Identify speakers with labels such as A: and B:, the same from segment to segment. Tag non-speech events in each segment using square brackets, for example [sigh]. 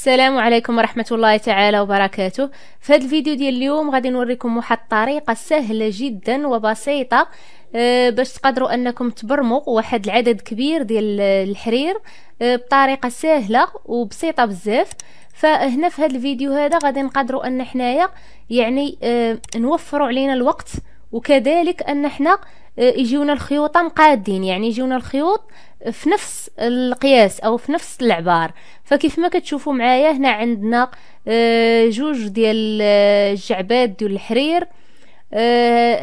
A: السلام عليكم ورحمة الله تعالى وبركاته في هذا الفيديو ديال اليوم غادي نوريكم واحد الطريقة سهلة جدا وبسيطة آه، باش تقدروا انكم تبرموا واحد العدد كبير ديال الحرير آه، بطريقة سهلة وبسيطة بزاف فهنا في هذا الفيديو هذا غادي نقدروا ان حنايا يعني آه، نوفروا علينا الوقت وكذلك ان حنا آه، يجيونا الخيوط مقادين يعني يجيونا الخيوط في نفس القياس او في نفس العبار فكيف ما كتشوفوا معايا هنا عندنا آه، جوج ديال آه، الجعبات ديال الحرير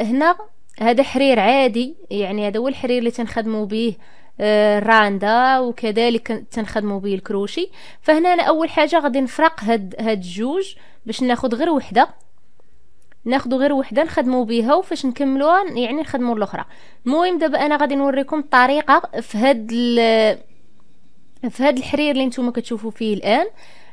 A: هنا هذا حرير عادي يعني هذا هو الحرير اللي تنخدموا به الراندا وكذلك تنخدموا به الكروشي فهنا انا اول حاجه غادي نفرق هاد هاد الجوج باش ناخد غير وحده ناخذ غير وحده نخدموا بها وفاش نكملوها يعني نخدموا الاخرى المهم دابا انا غادي نوريكم الطريقه في هاد في هاد الحرير اللي نتوما كتشوفوا فيه الان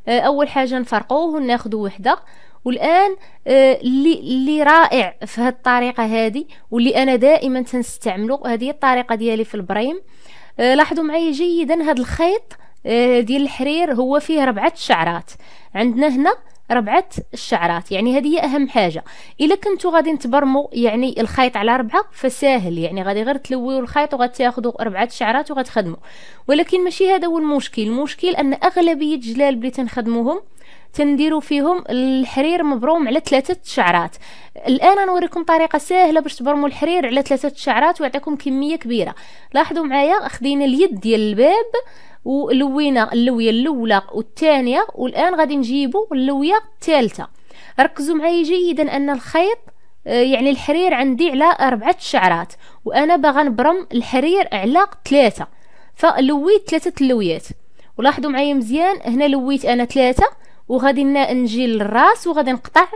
A: آه، اول حاجه نفرقوه وناخذ وحده والان آه، اللي اللي رائع في هاد الطريقه هذه واللي انا دائما تنستعملو هذه الطريقه ديالي في البريم آه، لاحظوا معايا جيدا هاد الخيط ديال الحرير هو فيه ربعه شعرات عندنا هنا ربعة الشعرات يعني هذه هي أهم حاجة إلا كنتو غادي تبرمو يعني الخيط على ربعة فساهل يعني غادي غير تلويو الخيط وغتاخدو ربعة الشعرات وغتخدمو ولكن ماشي هذا هو المشكل المشكل أن أغلبية جلال اللي تنخدموهم تنديروا فيهم الحرير مبروم على ثلاثة شعرات الآن نوريكم طريقة سهلة باش تبرموا الحرير على ثلاثة شعرات ويعطيكم كمية كبيرة لاحظوا معايا خدينا اليد ديال الباب ولوينا اللويه الاولى والثانيه والان غادي نجيبو اللويه الثالثه ركزوا معايا جيدا ان الخيط آه، يعني الحرير عندي على أربعة شعرات وأنا باغا نبرم الحرير على ثلاثة فلويت ثلاثة اللويات ولاحظوا معايا مزيان هنا لويت أنا ثلاثة وغادي نجي للراس وغادي نقطع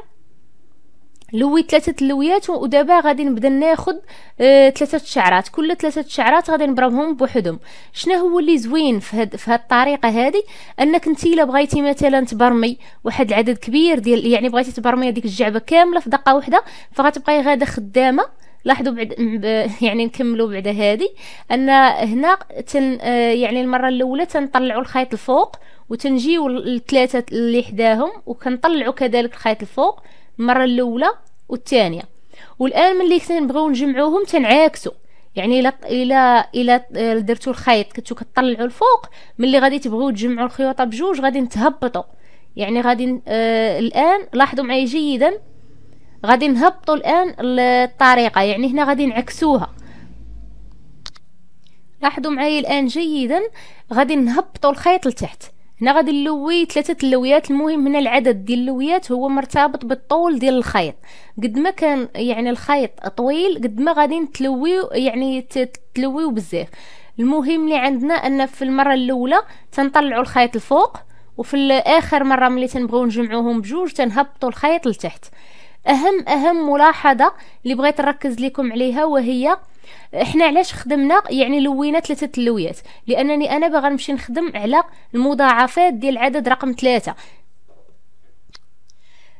A: لويت ثلاثه اللويات ودابا غادي نبدا ناخذ آه ثلاثه شعرات كل ثلاثه شعرات غادي نبرمهم بوحدهم شنو هو اللي زوين في هاد في هاد الطريقه هذه انك انت الا بغيتي مثلا تبرمي واحد العدد كبير ديال يعني بغيتي تبرمي هذيك الجعبه كامله في دقه واحده فغتبقاي غاده خدامه لاحظوا بعد [laughs] يعني نكملوا بعد هذه ان هنا تن آه، يعني المره الاولى تنطلعوا الخيط الفوق وتنجيو الثلاثه اللي حداهم وكنطلعوا كذلك الخيط الفوق المره الاولى والثانيه والان ملي كنبغيو نجمعوهم تنعاكسو يعني الا الا الا درتو الخيط كنتو كطلعوا الفوق ملي غادي تبغيو تجمعوا الخيوطه بجوج غادي تهبطوا يعني غادي آه الان لاحظوا معايا جيدا غادي نهبطوا الان الطريقه يعني هنا غادي نعكسوها لاحظوا معايا الان جيدا غادي نهبطوا الخيط لتحت هنا غادي نلوي ثلاثه اللويات المهم هنا العدد ديال اللويات هو مرتبط بالطول ديال الخيط قد ما كان يعني الخيط طويل قد ما غادي تلويو يعني تلويو بزاف المهم اللي عندنا ان في المره الاولى تنطلعوا الخيط الفوق وفي الاخر مره ملي تنبغيو نجمعوهم بجوج تنهبطوا الخيط لتحت اهم اهم ملاحظه اللي بغيت نركز لكم عليها وهي احنا علاش خدمنا يعني لوينا ثلاثه اللويات لانني انا باغا نمشي نخدم على المضاعفات ديال عدد رقم ثلاثة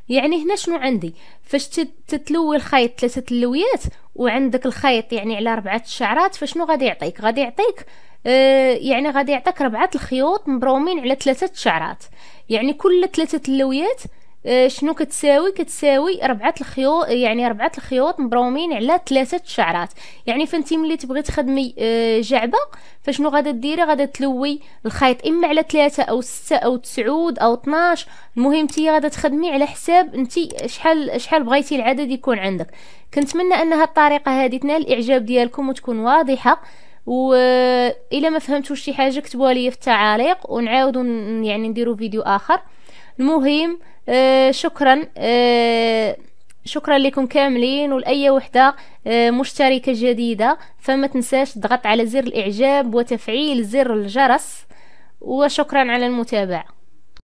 A: يعني هنا شنو عندي فاش تتلوي الخيط ثلاثه اللويات وعندك الخيط يعني على ربعه الشعرات فشنو غادي يعطيك غادي يعطيك آه يعني غادي يعطيك ربعه الخيوط مبرومين على ثلاثه الشعرات يعني كل ثلاثه اللويات آه، شنو كتساوي كتساوي ربعة الخيوط يعني ربعة الخيوط مبرومين على ثلاثة شعرات يعني فانتي ملي تبغي تخدمي آه، جعبة فشنو غادا ديري غادا تلوي الخيط اما على ثلاثة او ستة او تسعود او اتناش المهم تي غادا تخدمي على حساب انتي شحال شحال بغيتي العدد يكون عندك كنتمنى ان هاد الطريقة هادي تنال الاعجاب ديالكم وتكون واضحة و آه، الى ما فهمتوش شي حاجة كتبوها لي في التعاليق ونعاودو يعني نديرو فيديو اخر المهم آه شكرا آه شكرا لكم كاملين ولاي وحده آه، مشتركه جديده فما تنساش تضغط على زر الاعجاب وتفعيل زر الجرس وشكرا على المتابعه